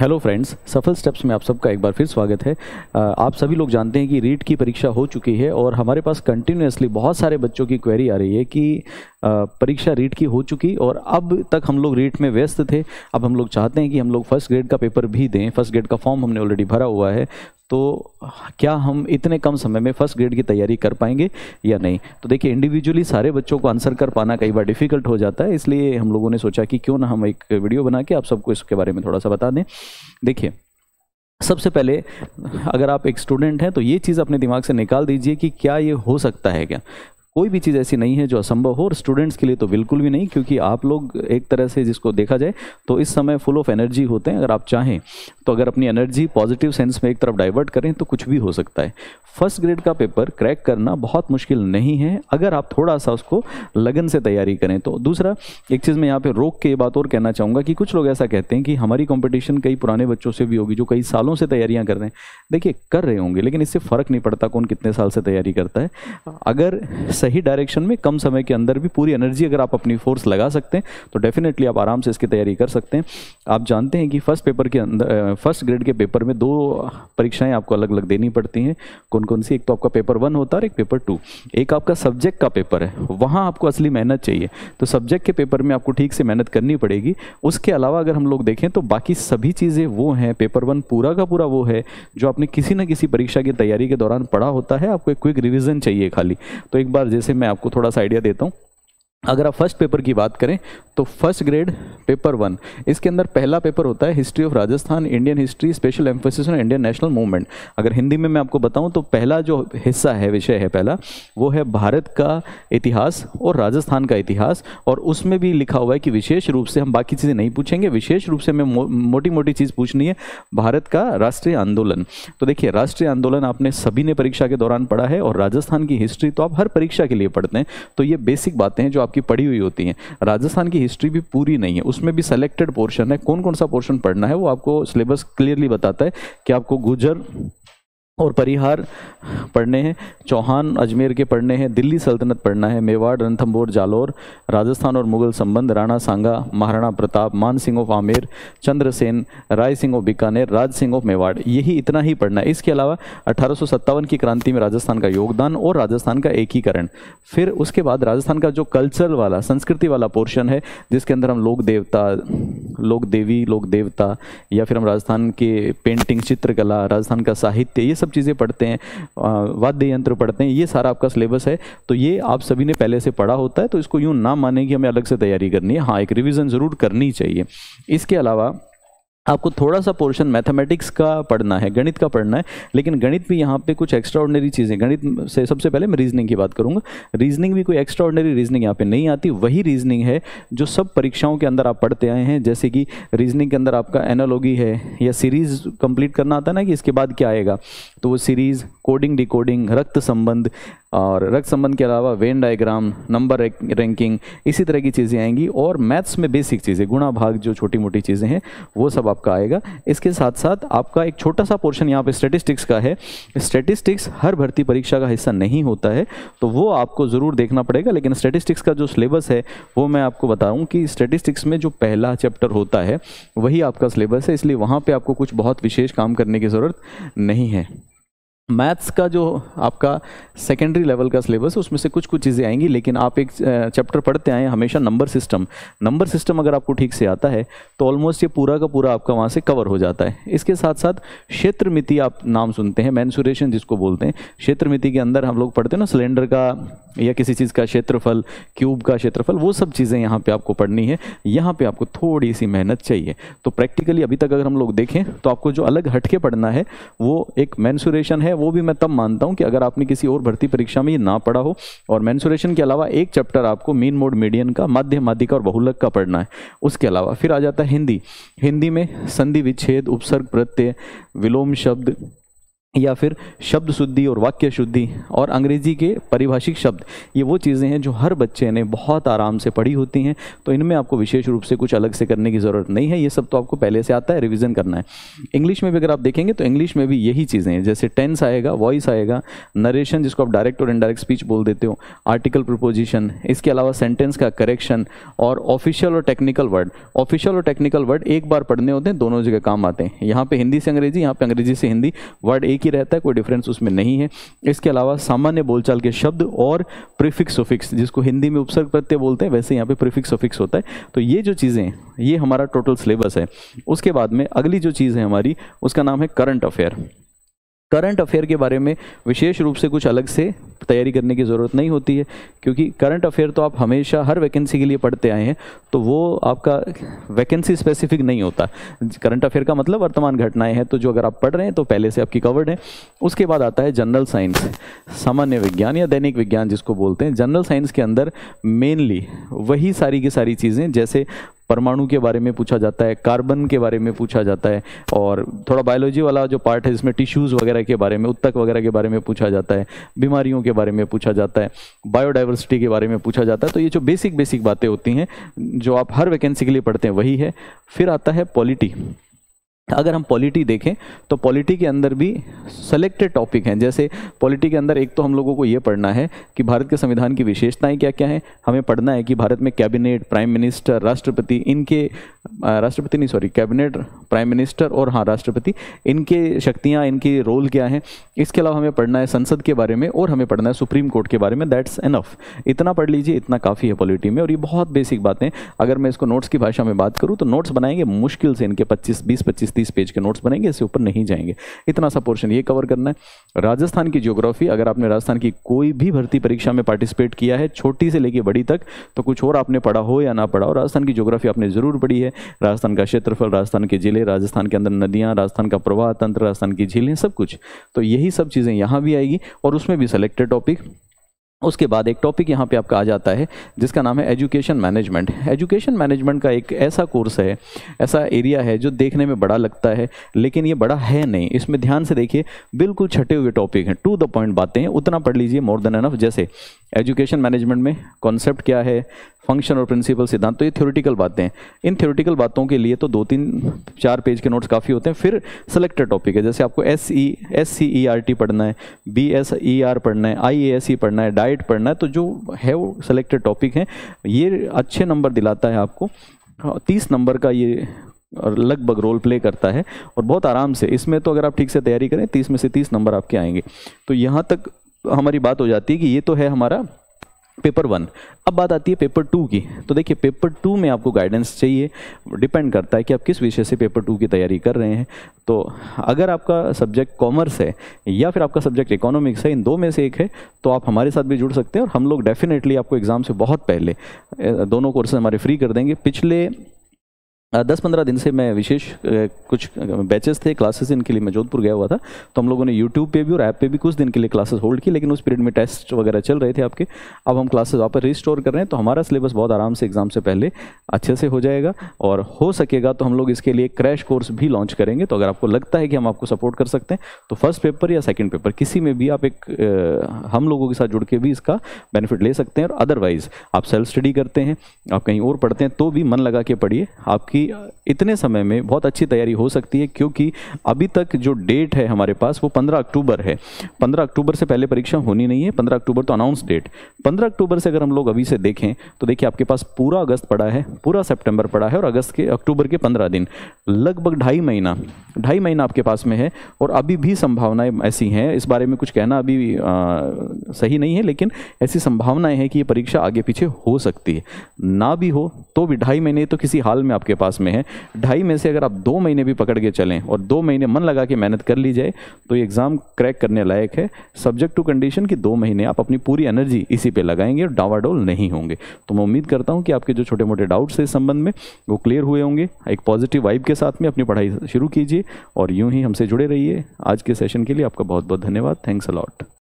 hello friends सफल steps में आप सबका एक बार फिर स्वागत है आप सभी लोग जानते हैं कि रीट की परीक्षा हो चुकी है और हमारे पास कंटिन्यूसली बहुत सारे बच्चों की क्वेरी आ रही है कि परीक्षा रीट की हो चुकी और अब तक हम लोग रीट में व्यस्त थे अब हम लोग चाहते हैं कि हम लोग फर्स्ट ग्रेड का पेपर भी दें फर्स्ट ग्रेड का फॉर्म हमने ऑलरेडी भरा हुआ है तो क्या हम इतने कम समय में फर्स्ट ग्रेड की तैयारी कर पाएंगे या नहीं तो देखिए इंडिविजुअली सारे बच्चों को आंसर कर पाना कई बार डिफिकल्ट हो जाता है इसलिए हम लोगों ने सोचा कि क्यों ना हम एक वीडियो बना के आप सबको इसके बारे में थोड़ा सा बता दें देखिए सबसे पहले अगर आप एक स्टूडेंट हैं तो ये चीज़ अपने दिमाग से निकाल दीजिए कि क्या ये हो सकता है क्या कोई भी चीज़ ऐसी नहीं है जो असंभव हो और स्टूडेंट्स के लिए तो बिल्कुल भी नहीं क्योंकि आप लोग एक तरह से जिसको देखा जाए तो इस समय फुल ऑफ एनर्जी होते हैं अगर आप चाहें तो अगर अपनी एनर्जी पॉजिटिव सेंस में एक तरफ डाइवर्ट करें तो कुछ भी हो सकता है फर्स्ट ग्रेड का पेपर क्रैक करना बहुत मुश्किल नहीं है अगर आप थोड़ा सा उसको लगन से तैयारी करें तो दूसरा एक चीज़ मैं यहाँ पे रोक के बात और कहना चाहूँगा कि कुछ लोग ऐसा कहते हैं कि हमारी कॉम्पिटिशन कई पुराने बच्चों से भी होगी जो कई सालों से तैयारियाँ कर रहे हैं देखिए कर रहे होंगे लेकिन इससे फ़र्क नहीं पड़ता कौन कितने साल से तैयारी करता है अगर सही डायरेक्शन में कम समय के अंदर भी पूरी एनर्जी अगर आप अपनी फोर्स लगा सकते हैं तो डेफिनेटली आप आराम से इसकी तैयारी कर सकते हैं आप जानते हैं कि फर्स्ट पेपर के अंदर फर्स्ट ग्रेड के पेपर में दो परीक्षाएं आपको अलग अलग देनी पड़ती हैं कौन कौन सी एक तो आपका पेपर वन होता है एक पेपर टू एक आपका सब्जेक्ट का पेपर है वहाँ आपको असली मेहनत चाहिए तो सब्जेक्ट के पेपर में आपको ठीक से मेहनत करनी पड़ेगी उसके अलावा अगर हम लोग देखें तो बाकी सभी चीज़ें वो हैं पेपर वन पूरा का पूरा वो है जो आपने किसी ना किसी परीक्षा की तैयारी के दौरान पढ़ा होता है आपको एक क्विक रिविज़न चाहिए खाली तो एक बार जैसे मैं आपको थोड़ा सा आइडिया देता हूँ अगर आप फर्स्ट पेपर की बात करें तो फर्स्ट ग्रेड पेपर वन इसके अंदर पहला पेपर होता है history of Rajasthan Indian history special emphasis on Indian national movement अगर हिंदी में मैं आपको बताऊं तो पहला जो हिस्सा है विषय है पहला वो है भारत का इतिहास और राजस्थान का इतिहास और उसमें भी लिखा हुआ है कि विशेष रूप से हम बाकी चीज़ें नहीं पूछेंगे विशेष रूप से हमें मोटी मोटी चीज़ पूछनी है भारत का राष्ट्रीय आंदोलन तो देखिए राष्ट्रीय आंदोलन आपने सभी ने परीक्षा के दौरान पढ़ा है और राजस्थान की हिस्ट्री तो आप हर परीक्षा के लिए पढ़ते हैं तो ये बेसिक बातें हैं जो आप आपकी पढ़ी हुई होती हैं राजस्थान की हिस्ट्री भी पूरी नहीं है उसमें भी सेलेक्टेड पोर्शन है कौन कौन सा पोर्शन पढ़ना है वो आपको सिलेबस क्लियरली बताता है कि आपको गुजर और परिहार पढ़ने हैं चौहान अजमेर के पढ़ने हैं दिल्ली सल्तनत पढ़ना है मेवाड़ रणथम्बोर जालोर राजस्थान और मुगल संबंध राणा सांगा Maharana Pratap Man Singh of Amer Chandrasen Rai Singh of Bikaner Raj Singh of Mewar यही इतना ही पढ़ना है इसके अलावा अठारह की क्रांति में राजस्थान का योगदान और राजस्थान का एकीकरण फिर उसके बाद राजस्थान का जो कल्चर वाला संस्कृति वाला पोर्शन है जिसके अंदर हम लोक देवता लोक देवी लोक देवता या फिर हम राजस्थान के पेंटिंग चित्रकला राजस्थान का साहित्य ये सब चीज़ें पढ़ते हैं वाद्य यंत्र पढ़ते हैं ये सारा आपका सिलेबस है तो ये आप सभी ने पहले से पढ़ा होता है तो इसको यूँ ना माने कि हमें अलग से तैयारी करनी है हाँ एक रिविज़न ज़रूर करनी चाहिए इसके अलावा आपको थोड़ा सा पोर्शन मैथमेटिक्स का पढ़ना है गणित का पढ़ना है लेकिन गणित भी यहाँ पे कुछ एक्स्ट्रा ऑर्डनरी चीज़ें गणित से सबसे पहले मैं रीजनिंग की बात करूँगा रीजनिंग भी कोई एक्स्ट्रा ऑर्डनरी रीजनिंग यहाँ पे नहीं आती वही रीजनिंग है जो सब परीक्षाओं के अंदर आप पढ़ते आए हैं जैसे कि रीजनिंग के अंदर आपका एनोलॉगी है या सीरीज़ कंप्लीट करना आता है ना कि इसके बाद क्या आएगा तो वो सीरीज़ कोडिंग डिकोडिंग रक्त संबंध और रक्त संबंध के अलावा वेन डायग्राम नंबर रैंकिंग इसी तरह की चीज़ें आएंगी और मैथ्स में बेसिक चीज़ें गुणा भाग जो छोटी मोटी चीज़ें हैं वो सब आपका आएगा इसके साथ साथ आपका एक छोटा सा पोर्शन यहाँ पे स्टेटिस्टिक्स का है स्टेटिस्टिक्स हर भर्ती परीक्षा का हिस्सा नहीं होता है तो वो आपको ज़रूर देखना पड़ेगा लेकिन स्टेटिस्टिक्स का जो सिलेबस है वो मैं आपको बताऊँ कि स्टेटिस्टिक्स में जो पहला चैप्टर होता है वही आपका सिलेबस है इसलिए वहाँ पर आपको कुछ बहुत विशेष काम करने की ज़रूरत नहीं है मैथ्स का जो आपका सेकेंडरी लेवल का सिलेबस है उसमें से कुछ कुछ चीज़ें आएंगी लेकिन आप एक चैप्टर पढ़ते आए हमेशा नंबर सिस्टम नंबर सिस्टम अगर आपको ठीक से आता है तो ऑलमोस्ट ये पूरा का पूरा आपका वहाँ से कवर हो जाता है इसके साथ साथ क्षेत्र मिति आप नाम सुनते हैं मैंसुरेशन जिसको बोलते हैं क्षेत्र मिति के अंदर हम लोग पढ़ते हैं ना सिलेंडर का या किसी चीज़ का क्षेत्रफल क्यूब का क्षेत्रफल वो सब चीज़ें यहाँ पे आपको पढ़नी है यहाँ पे आपको थोड़ी सी मेहनत चाहिए तो प्रैक्टिकली अभी तक अगर हम लोग देखें तो आपको जो अलग हटके पढ़ना है वो एक मैंसुरेशन है वो भी मैं तब मानता हूँ कि अगर आपने किसी और भर्ती परीक्षा में ये ना पढ़ा हो और मैंसुरेशन के अलावा एक चैप्टर आपको मीन मोड मीडियन का माध्य माध्यिका और बहुलक का पढ़ना है उसके अलावा फिर आ जाता है हिंदी हिंदी में संधि विच्छेद उपसर्ग प्रत्यय विलोम शब्द या फिर शब्द शुद्धि और वाक्य शुद्धि और अंग्रेजी के परिभाषिक शब्द ये वो चीज़ें हैं जो हर बच्चे ने बहुत आराम से पढ़ी होती हैं तो इनमें आपको विशेष रूप से कुछ अलग से करने की ज़रूरत नहीं है ये सब तो आपको पहले से आता है रिवीजन करना है इंग्लिश में भी अगर आप देखेंगे तो इंग्लिश में भी यही चीज़ें हैं जैसे टेंस आएगा वॉइस आएगा नरेशन जिसको आप डायरेक्ट और इनडायरेक्ट स्पीच बोल देते हो आर्टिकल प्रपोजिशन इसके अलावा सेंटेंस का करेक्शन और ऑफिशियल और टेक्निकल वर्ड ऑफिशियल और टेक्निकल वर्ड एक बार पढ़ने होते हैं दोनों जगह काम आते हैं यहाँ पर हिंदी से अंग्रेजी यहाँ पर अंग्रेजी से हिंदी वर्ड एक एक ही रहता है कोई डिफरेंस उसमें नहीं है इसके अलावा सामान्य बोलचाल के शब्द और प्रीफिक्स सुफिक्स जिसको हिंदी में उपसर्ग प्रत्यय बोलते हैं वैसे यहाँ पे प्रीफिक्स सुफिक्स होता है तो ये जो चीज़ें ये हमारा टोटल सिलेबस है उसके बाद में अगली जो चीज़ है हमारी उसका नाम है करंट अफेयर करंट अफेयर के बारे में विशेष रूप से कुछ अलग से तैयारी करने की ज़रूरत नहीं होती है क्योंकि करंट अफेयर तो आप हमेशा हर वैकेंसी के लिए पढ़ते आए हैं तो वो आपका वैकेंसी स्पेसिफिक नहीं होता करंट अफेयर का मतलब वर्तमान घटनाएं हैं तो जो अगर आप पढ़ रहे हैं तो पहले से आपकी कवर्ड है उसके बाद आता है जनरल साइंस सामान्य विज्ञान या दैनिक विज्ञान जिसको बोलते हैं जनरल साइंस के अंदर मेनली वही सारी की सारी चीज़ें जैसे परमाणु के बारे में पूछा जाता है कार्बन के बारे में पूछा जाता है और थोड़ा बायोलॉजी वाला जो पार्ट है जिसमें टिश्यूज़ वगैरह के बारे में उत्तक वगैरह के बारे में पूछा जाता है बीमारियों के बारे में पूछा जाता है बायोडाइवर्सिटी के बारे में पूछा जाता है तो ये जो बेसिक बेसिक बातें होती हैं जो आप हर वैकेंसी के लिए पढ़ते हैं वही है फिर आता है पॉलिटी अगर हम पॉलिटी देखें तो पॉलिटी के अंदर भी सेलेक्टेड टॉपिक हैं जैसे पॉलिटी के अंदर एक तो हम लोगों को ये पढ़ना है कि भारत के संविधान की विशेषताएं क्या क्या हैं हमें पढ़ना है कि भारत में कैबिनेट प्राइम मिनिस्टर राष्ट्रपति इनके राष्ट्रपति नहीं सॉरी कैबिनेट प्राइम मिनिस्टर और हाँ राष्ट्रपति इनके शक्तियाँ इनके रोल क्या हैं इसके अलावा हमें पढ़ना है संसद के बारे में और हमें पढ़ना है सुप्रीम कोर्ट के बारे में दैट्स एनफ इतना पढ़ लीजिए इतना काफ़ी है पॉलिटी में और ये बहुत बेसिक बातें अगर मैं इसको नोट्स की भाषा में बात करूँ तो नोट्स बनाएंगे मुश्किल से इनके पच्चीस बीस पच्चीस तीस पेज के नोट्स बनेंगे इससे ऊपर नहीं जाएंगे इतना सा पोर्शन ये कवर करना है राजस्थान की जियोग्राफी अगर आपने राजस्थान की कोई भी भर्ती परीक्षा में पार्टिसिपेट किया है छोटी से लेकर बड़ी तक तो कुछ और आपने पढ़ा हो या ना पढ़ा हो राजस्थान की जियोग्राफी आपने ज़रूर पढ़ी है राजस्थान का क्षेत्रफल राजस्थान के ज़िले राजस्थान के अंदर नदियाँ राजस्थान का प्रवाह तंत्र राजस्थान की झीलें सब कुछ तो यही सब चीज़ें यहाँ भी आएगी और उसमें भी सेलेक्टेड टॉपिक उसके बाद एक टॉपिक यहाँ पे आपका आ जाता है जिसका नाम है एजुकेशन मैनेजमेंट एजुकेशन मैनेजमेंट का एक ऐसा कोर्स है ऐसा एरिया है जो देखने में बड़ा लगता है लेकिन ये बड़ा है नहीं इसमें ध्यान से देखिए बिल्कुल छटे हुए टॉपिक हैं टू द पॉइंट बातें हैं उतना पढ़ लीजिए मोर देन एनफ जैसे एजुकेशन मैनेजमेंट में कॉन्सेप्ट क्या है फंक्शन और प्रिंसिपल सिद्धांत तो ये थ्योरेटिकल बातें हैं इन थ्योरेटिकल बातों के लिए तो दो तीन चार पेज के नोट्स काफ़ी होते हैं फिर सेलेक्टेड टॉपिक है जैसे आपको S E S C E R T पढ़ना है बी एस ई आर पढ़ना है आई ए एस ई पढ़ना है डाइट पढ़ना है तो जो है वो सेलेक्टेड टॉपिक है ये अच्छे नंबर दिलाता है आपको हाँ, तीस नंबर का ये और लगभग रोल प्ले करता है और बहुत आराम से इसमें तो अगर आप ठीक से तैयारी करें तीस में से तीस नंबर आपके आएंगे तो यहाँ तक हमारी बात हो जाती है कि ये तो है हमारा पेपर वन अब बात आती है पेपर टू की तो देखिए पेपर टू में आपको गाइडेंस चाहिए डिपेंड करता है कि आप किस विषय से पेपर टू की तैयारी कर रहे हैं तो अगर आपका सब्जेक्ट कॉमर्स है या फिर आपका सब्जेक्ट इकोनॉमिक्स है इन दो में से एक है तो आप हमारे साथ भी जुड़ सकते हैं और हम लोग डेफिनेटली आपको एग्ज़ाम से बहुत पहले दोनों कोर्सेज हमारे फ्री कर देंगे पिछले दस पंद्रह दिन से मैं विशेष कुछ बैचेस थे क्लासेस इनके लिए मैं जोधपुर गया हुआ था तो हम लोगों ने यूट्यूब पे भी और ऐप पे भी कुछ दिन के लिए क्लासेस होल्ड की लेकिन उस पीरियड में टेस्ट वगैरह चल रहे थे आपके अब हम क्लासेस वापस रिस्टोर कर रहे हैं तो हमारा सिलेबस बहुत आराम से एग्जाम से पहले अच्छे से हो जाएगा और हो सकेगा तो हम लोग इसके लिए क्रैश कोर्स भी लॉन्च करेंगे तो अगर आपको लगता है कि हम आपको सपोर्ट कर सकते हैं तो फर्स्ट पेपर या सेकेंड पेपर किसी में भी आप एक हम लोगों के साथ जुड़ के भी इसका बेनिफिट ले सकते हैं और अदरवाइज आप सेल्फ स्टडी करते हैं आप कहीं और पढ़ते हैं तो भी मन लगा के पढ़िए आपकी कि इतने समय में बहुत अच्छी तैयारी हो सकती है क्योंकि अभी तक जो डेट है हमारे पास वो 15 अक्टूबर है 15 अक्टूबर से पहले परीक्षा होनी नहीं है 15 अक्टूबर तो अनाउंस डेट 15 अक्टूबर से अगर हम लोग अभी से देखें तो देखिए आपके पास पूरा अगस्त पड़ा है पूरा सेप्टेम्बर पड़ा है और अगस्त के अक्टूबर के पंद्रह दिन लगभग ढाई महीना ढाई महीना आपके पास में है और अभी भी संभावनाएं ऐसी हैं इस बारे में कुछ कहना अभी सही नहीं है लेकिन ऐसी संभावनाएं हैं कि ये परीक्षा आगे पीछे हो सकती है ना भी हो तो भी ढाई महीने तो किसी हाल में आपके पास पास में है ढाई में से अगर आप दो महीने भी पकड़ के चलें और दो महीने मन लगा के मेहनत कर ली जाए तो ये एग्ज़ाम क्रैक करने लायक है सब्जेक्ट टू कंडीशन कि दो महीने आप अपनी पूरी एनर्जी इसी पर लगाएंगे और डावाडोल नहीं होंगे तो मैं उम्मीद करता हूँ कि आपके जो छोटे मोटे डाउट्स है इस संबंध में वो क्लियर हुए होंगे एक पॉजिटिव वाइब के साथ में अपनी पढ़ाई शुरू कीजिए और यूँ ही हमसे जुड़े रहिए आज के सेशन के लिए आपका बहुत बहुत धन्यवाद थैंक्स अलॉट